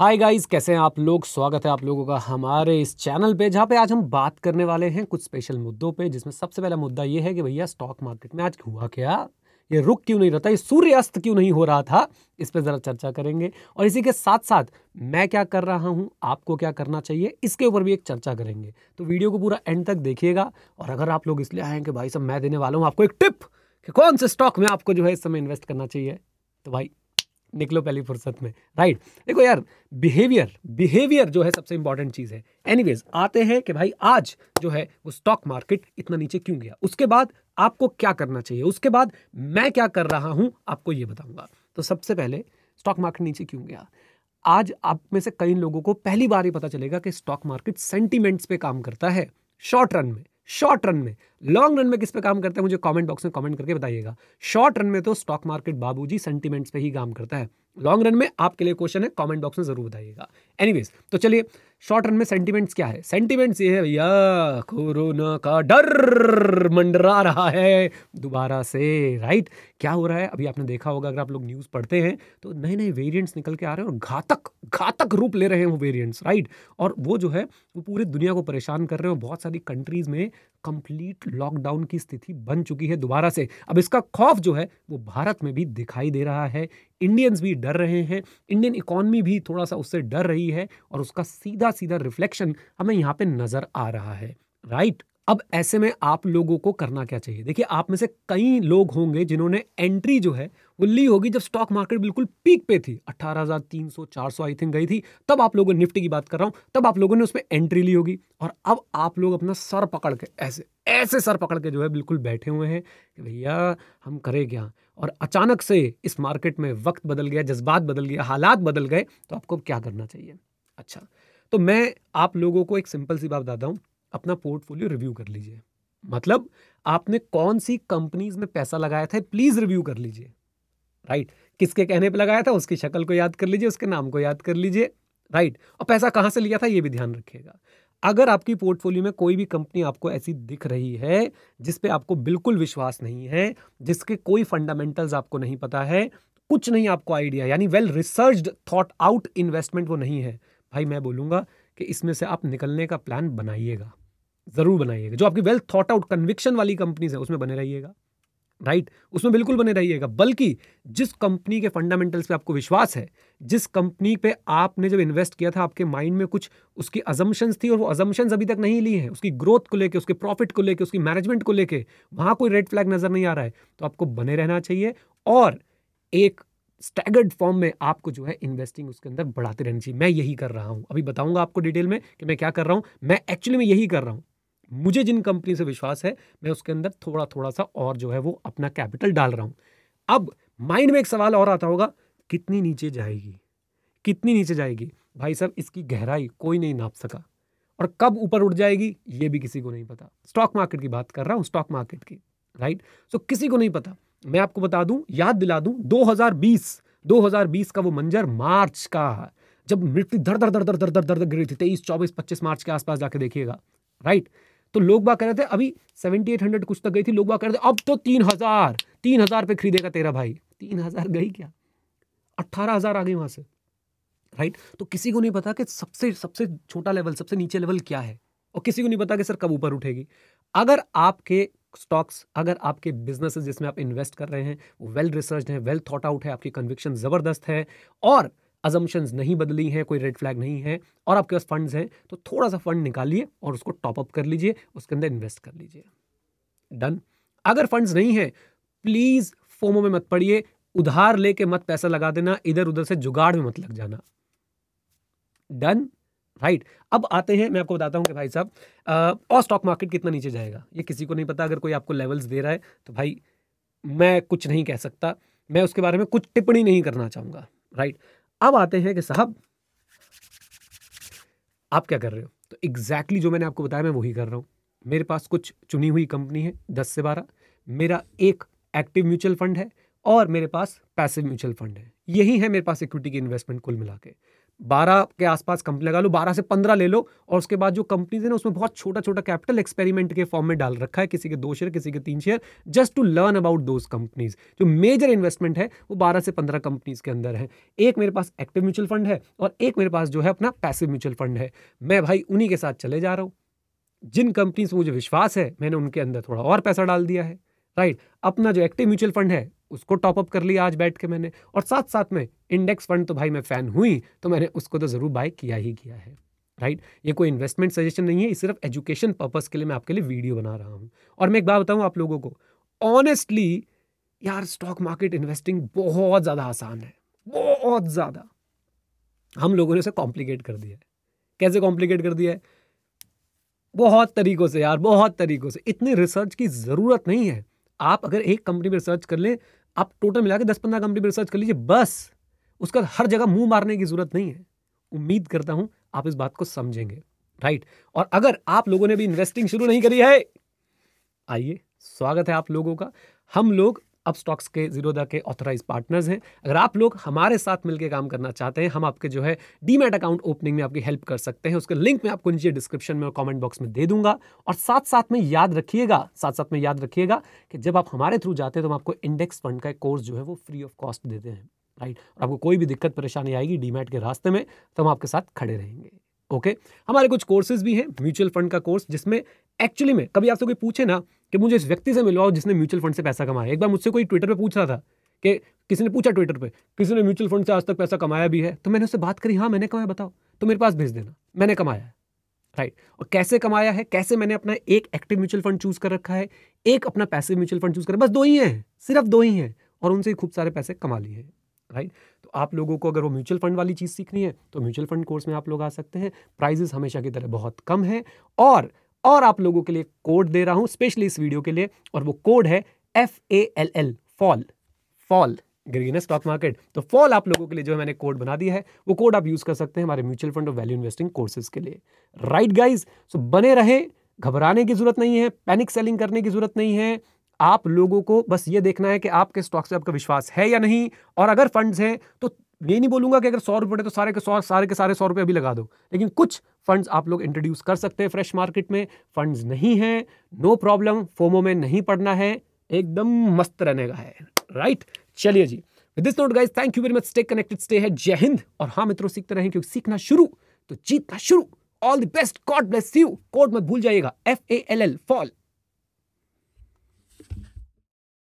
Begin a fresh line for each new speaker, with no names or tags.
Hi guys कैसे हैं आप लोग स्वागत है आप लोगों का हमारे इस चैनल पे जहाँ पे आज हम बात करने वाले हैं कुछ स्पेशल मुद्दों पे जिसमें सबसे पहला मुद्दा ये है कि भैया स्टॉक मार्केट में आज हुआ क्या ये रुक क्यों नहीं रहता ये सूर्यास्त क्यों नहीं हो रहा था इस पर ज़रा चर्चा करेंगे और इसी के साथ साथ मैं क्या कर रहा हूँ आपको क्या करना चाहिए इसके ऊपर भी एक चर्चा करेंगे तो वीडियो को पूरा एंड तक देखिएगा और अगर आप लोग इसलिए आए हैं कि भाई साहब मैं देने वाला हूँ आपको एक टिप कि कौन से स्टॉक में आपको जो है इस समय इन्वेस्ट करना चाहिए तो भाई निकलो पहली फुर्सत में राइट देखो यार बिहेवियर बिहेवियर जो है सबसे इंपॉर्टेंट चीज़ है एनीवेज आते हैं कि भाई आज जो है वो स्टॉक मार्केट इतना नीचे क्यों गया उसके बाद आपको क्या करना चाहिए उसके बाद मैं क्या कर रहा हूं आपको ये बताऊंगा तो सबसे पहले स्टॉक मार्केट नीचे क्यों गया आज आप में से कई लोगों को पहली बार ही पता चलेगा कि स्टॉक मार्केट सेंटीमेंट्स पे काम करता है शॉर्ट रन में शॉर्ट रन में लॉन्ग रन में किस पे काम करता है मुझे कमेंट बॉक्स में कमेंट करके बताइएगा शॉर्ट रन में तो स्टॉक मार्केट बाबूजी सेंटीमेंट्स पे ही काम करता है लॉन्ग रन में आपके लिए क्वेश्चन है कमेंट बॉक्स में जरूर बताइएगा एनीवेज तो चलिए शॉर्ट रन में सेंटीमेंट्स क्या है सेंटीमेंट्स ये है भैया कोरोना का डर मंडरा रहा है दोबारा से राइट क्या हो रहा है अभी आपने देखा होगा अगर आप लोग न्यूज़ पढ़ते हैं तो नए नए वेरिएंट्स निकल के आ रहे हैं और घातक घातक रूप ले रहे हैं वो वेरियंट्स राइट और वो जो है वो पूरी दुनिया को परेशान कर रहे हैं बहुत सारी कंट्रीज़ में कंप्लीट लॉकडाउन की स्थिति बन चुकी है दोबारा से अब इसका खौफ जो है वो भारत में भी दिखाई दे रहा है इंडियंस भी डर रहे हैं इंडियन इकॉनमी भी थोड़ा सा उससे डर रही है और उसका सीधा सीधा रिफ्लेक्शन हमें यहाँ पर नज़र आ रहा है राइट अब ऐसे में आप लोगों को करना क्या चाहिए देखिए आप में से कई लोग होंगे जिन्होंने एंट्री जो है वो ली होगी जब स्टॉक मार्केट बिल्कुल पीक पे थी 18,300 400 आई थिंक गई थी तब आप लोगों ने निफ्टी की बात कर रहा हूँ तब आप लोगों ने उसमें एंट्री ली होगी और अब आप लोग अपना सर पकड़ के ऐसे ऐसे सर पकड़ के जो है बिल्कुल बैठे हुए हैं कि भैया हम करें क्या और अचानक से इस मार्केट में वक्त बदल गया जज्बात बदल गया हालात बदल गए तो आपको क्या करना चाहिए अच्छा तो मैं आप लोगों को एक सिंपल सी बात बताता हूँ अपना पोर्टफोलियो रिव्यू कर लीजिए मतलब आपने कौन सी कंपनीज में पैसा लगाया था प्लीज़ रिव्यू कर लीजिए राइट किसके कहने पे लगाया था उसकी शक्ल को याद कर लीजिए उसके नाम को याद कर लीजिए राइट और पैसा कहाँ से लिया था ये भी ध्यान रखिएगा अगर आपकी पोर्टफोलियो में कोई भी कंपनी आपको ऐसी दिख रही है जिस पे आपको बिल्कुल विश्वास नहीं है जिसके कोई फंडामेंटल्स आपको नहीं पता है कुछ नहीं आपको आइडिया यानी well research thought out investment वो नहीं है भाई मैं बोलूँगा कि इसमें से आप निकलने का प्लान बनाइएगा ज़रूर बनाइएगा जो आपकी वेल थॉट आउट कन्विक्शन वाली कंपनीज है उसमें बने रहिएगा राइट उसमें बिल्कुल बने रहिएगा बल्कि जिस कंपनी के फंडामेंटल्स पे आपको विश्वास है जिस कंपनी पे आपने जब इन्वेस्ट किया था आपके माइंड में कुछ उसकी अजम्पन्स थी और वो अजम्पन अभी तक नहीं ली है उसकी ग्रोथ को लेके उसके प्रॉफिट को लेके उसकी मैनेजमेंट को लेके वहाँ कोई रेड फ्लैग नज़र नहीं आ रहा है तो आपको बने रहना चाहिए और एक स्टैगर्ड फॉर्म में आपको जो है इन्वेस्टिंग उसके अंदर बढ़ाते रहनी चाहिए मैं यही कर रहा हूँ अभी बताऊंगा आपको डिटेल में कि मैं क्या कर रहा हूँ मैं एक्चुअली में यही कर रहा हूँ मुझे जिन कंपनी से विश्वास है मैं उसके अंदर थोड़ा थोड़ा सा और जो है वो अपना कैपिटल डाल रहा हूँ अब माइंड में एक सवाल और आता होगा कितनी नीचे जाएगी कितनी नीचे जाएगी भाई साहब इसकी गहराई कोई नहीं नाप सका और कब ऊपर उठ जाएगी ये भी किसी को नहीं पता स्टॉक मार्केट की बात कर रहा हूँ स्टॉक मार्केट की राइट सो so, किसी को नहीं पता मैं आपको बता दूं याद दिला दूं 2020 2020 का वो मंजर मार्च का जब मृत्यु दर दर दर दर दर दर दर दर गिरी थी तेईस चौबीस पच्चीस मार्च के आसपास जाके देखिएगा राइट right? तो लोग बात कर रहे थे अभी सेवेंटी एट हंड्रेड कुछ तक गई थी लोग बात कर रहे थे अब तो तीन हज़ार तीन हज़ार पे खरीदेगा तेरा भाई तीन हज़ार गई क्या अट्ठारह हज़ार आ गई वहां से राइट तो किसी को नहीं पता कि सबसे सबसे छोटा लेवल सबसे नीचे लेवल क्या है और किसी को नहीं पता कि सर कब ऊपर उठेगी अगर आपके स्टॉक्स अगर आपके बिजनेसेस जिसमें आप इन्वेस्ट कर रहे हैं वो वेल रिसर्च हैं वेल थॉट आउट है आपकी कन्विक्शन ज़बरदस्त है और अजम्पन्स नहीं बदली हैं कोई रेड फ्लैग नहीं है और आपके पास फंड्स हैं तो थोड़ा सा फंड निकालिए और उसको टॉपअप कर लीजिए उसके अंदर इन्वेस्ट कर लीजिए डन अगर फंड्स नहीं है प्लीज़ फोमो में मत पड़िए उधार लेके मत पैसा लगा देना इधर उधर से जुगाड़ में मत लग जाना डन राइट अब आते हैं मैं आपको बताता हूँ कि भाई साहब और स्टॉक मार्केट कितना नीचे जाएगा ये किसी को नहीं पता अगर कोई आपको लेवल्स दे रहा है तो भाई मैं कुछ नहीं कह सकता मैं उसके बारे में कुछ टिप्पणी नहीं करना चाहूंगा राइट अब आते हैं कि साहब आप क्या कर रहे हो तो एग्जैक्टली exactly जो मैंने आपको बताया मैं वही कर रहा हूँ मेरे पास कुछ चुनी हुई कंपनी है दस से बारह मेरा एक एक्टिव म्यूचुअल फंड है और मेरे पास पैसिव म्यूचुअल फंड है यही है मेरे पास इक्विटी की इन्वेस्टमेंट कुल मिला के बारह के आसपास कंपनी लगा लो बारह से पंद्रह ले लो और उसके बाद जो कंपनीज है ना उसमें बहुत छोटा छोटा कैपिटल एक्सपेरिमेंट के फॉर्म में डाल रखा है किसी के दो शेयर किसी के तीन share just to learn about those companies जो मेजर इन्वेस्टमेंट है वो बारह से पंद्रह कंपनीज के अंदर है एक मेरे पास एक्टिव म्यूचुअल फंड है और एक मेरे पास जो है अपना पैसिव म्यूचुअल फंड है मैं भाई उन्हीं के साथ चले जा रहा हूँ जिन कंपनीज में मुझे विश्वास है मैंने उनके अंदर थोड़ा और पैसा डाल दिया है राइट right. अपना जो एक्टिव म्यूचुअल फंड है उसको टॉपअप कर लिया आज बैठ के मैंने और साथ साथ में इंडेक्स फंड तो भाई मैं फ़ैन हुई तो मैंने उसको तो ज़रूर बाय किया ही किया है राइट right? ये कोई इन्वेस्टमेंट सजेशन नहीं है ये सिर्फ एजुकेशन पर्पज़ के लिए मैं आपके लिए वीडियो बना रहा हूँ और मैं एक बात बताऊँ आप लोगों को ऑनेस्टली यार स्टॉक मार्केट इन्वेस्टिंग बहुत ज़्यादा आसान है बहुत ज़्यादा हम लोगों ने उसे कॉम्प्लिकेट कर दिया है कैसे कॉम्प्लिकेट कर दिया है बहुत तरीक़ों से यार बहुत तरीक़ों से इतनी रिसर्च की ज़रूरत नहीं है आप अगर एक कंपनी में रिसर्च कर लें आप टोटल मिला के दस पंद्रह कंपनी पर रिसर्च कर लीजिए बस उसका हर जगह मुंह मारने की जरूरत नहीं है उम्मीद करता हूं आप इस बात को समझेंगे राइट और अगर आप लोगों ने भी इन्वेस्टिंग शुरू नहीं करी है आइए स्वागत है आप लोगों का हम लोग अब स्टॉक्स के जीरोदा के ऑथराइज पार्टनर्स हैं अगर आप लोग हमारे साथ मिलकर काम करना चाहते हैं हम आपके जो है डीमेट अकाउंट ओपनिंग में आपकी हेल्प कर सकते हैं उसके लिंक मैं आपको नीचे डिस्क्रिप्शन में और कॉमेंट बॉक्स में दे दूंगा और साथ साथ में याद रखिएगा साथ साथ में याद रखिएगा कि जब आप हमारे थ्रू जाते हैं तो हम आपको इंडेक्स फंड का कोर्स जो है वो फ्री ऑफ कॉस्ट देते हैं राइट और आपको कोई भी दिक्कत परेशानी आएगी डीमेट के रास्ते में तो हम आपके साथ खड़े रहेंगे ओके हमारे कुछ कोर्सेज भी हैं म्यूचुअल फंड का कोर्स जिसमें एक्चुअली में कभी आपसे कोई पूछे ना कि मुझे इस व्यक्ति से मिलवाओ जिसने म्यूचुअल फंड से पैसा कमाया एक बार मुझसे कोई ट्विटर पर पूछ रहा था कि किसी ने पूछा ट्विटर पर किसी ने म्यूचुअल फंड से आज तक पैसा कमाया भी है तो मैंने उससे बात करी हाँ मैंने कमाया बताओ तो मेरे पास भेज देना मैंने कमाया है राइट right. और कैसे कमाया है कैसे मैंने अपना एक एक्टिव म्यूचुअल फंड चूज कर रखा है एक अपना पैसिव म्यूचुअल फंड चूज कर बस दो ही हैं सिर्फ दो ही हैं और उनसे खूब सारे पैसे कमा लिए हैं राइट आप लोगों को अगर वो म्यूचुअल फंड वाली चीज़ सीखनी है तो म्यूचुअल फंड कोर्स में आप लोग आ सकते हैं प्राइजेस हमेशा की तरह बहुत कम है और और आप लोगों के लिए कोड दे रहा हूँ स्पेशली इस वीडियो के लिए और वो कोड है F A L L fall fall green stock market तो फॉल आप लोगों के लिए जो है मैंने कोड बना दिया है वो कोड आप यूज कर सकते हैं हमारे म्यूचुअल फंड और वैल्यू इन्वेस्टिंग कोर्सेज के लिए राइट गाइज सो बने रहें घबराने की जरूरत नहीं है पैनिक सेलिंग करने की जरूरत नहीं है आप लोगों को बस ये देखना है कि आपके स्टॉक्स पे आपका विश्वास है या नहीं और अगर फंड्स हैं तो ये नहीं बोलूंगा कि अगर सौ रुपये तो सारे के सौ सारे के सारे सौ रुपये अभी लगा दो लेकिन कुछ फंड्स आप लोग इंट्रोड्यूस कर सकते हैं फ्रेश मार्केट में फंड्स नहीं हैं नो प्रॉब्लम फोमो में नहीं पड़ना है एकदम मस्त रहने का है राइट चलिए जी with this note guys thank you very much stay connected stay है जय हिंद और हाँ मित्रों सीखते रहें क्योंकि सीखना शुरू तो जीतना शुरू all the best God bless you code मत भूल जाइएगा F A L L fall